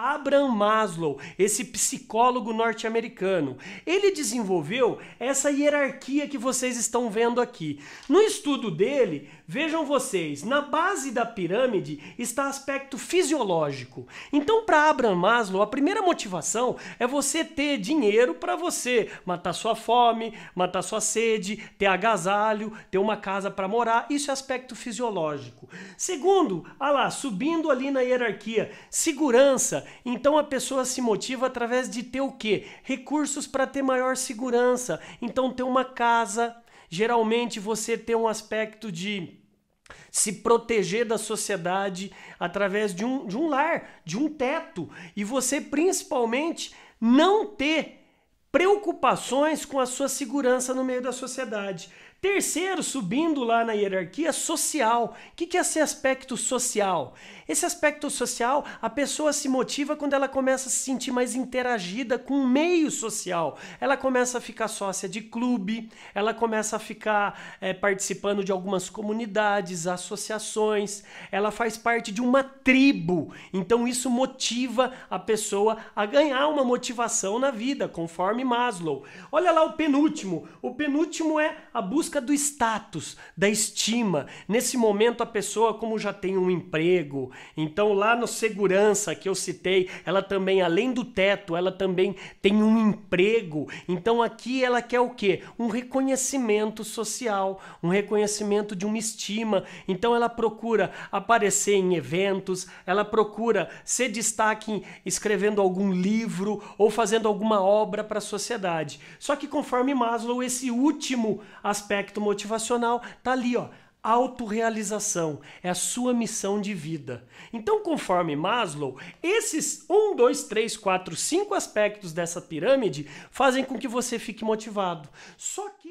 Abraham Maslow, esse psicólogo norte-americano. Ele desenvolveu essa hierarquia que vocês estão vendo aqui. No estudo dele, vejam vocês, na base da pirâmide está aspecto fisiológico. Então, para Abraham Maslow, a primeira motivação é você ter dinheiro para você matar sua fome, matar sua sede, ter agasalho, ter uma casa para morar. Isso é aspecto fisiológico. Segundo, ah lá, subindo ali na hierarquia, segurança então a pessoa se motiva através de ter o quê? Recursos para ter maior segurança. Então ter uma casa, geralmente você tem um aspecto de se proteger da sociedade através de um, de um lar, de um teto. E você principalmente não ter preocupações com a sua segurança no meio da sociedade. Terceiro, subindo lá na hierarquia social. O que, que é esse aspecto social? Esse aspecto social, a pessoa se motiva quando ela começa a se sentir mais interagida com o meio social. Ela começa a ficar sócia de clube, ela começa a ficar é, participando de algumas comunidades, associações, ela faz parte de uma tribo. Então, isso motiva a pessoa a ganhar uma motivação na vida, conforme conforme Maslow. Olha lá o penúltimo. O penúltimo é a busca do status, da estima. Nesse momento, a pessoa, como já tem um emprego, então lá no segurança que eu citei, ela também, além do teto, ela também tem um emprego. Então aqui ela quer o quê? Um reconhecimento social, um reconhecimento de uma estima. Então ela procura aparecer em eventos, ela procura ser destaque escrevendo algum livro ou fazendo alguma obra para sociedade. Só que conforme Maslow, esse último aspecto motivacional tá ali, ó, autorrealização, é a sua missão de vida. Então, conforme Maslow, esses um, dois, três, quatro, cinco aspectos dessa pirâmide fazem com que você fique motivado. Só que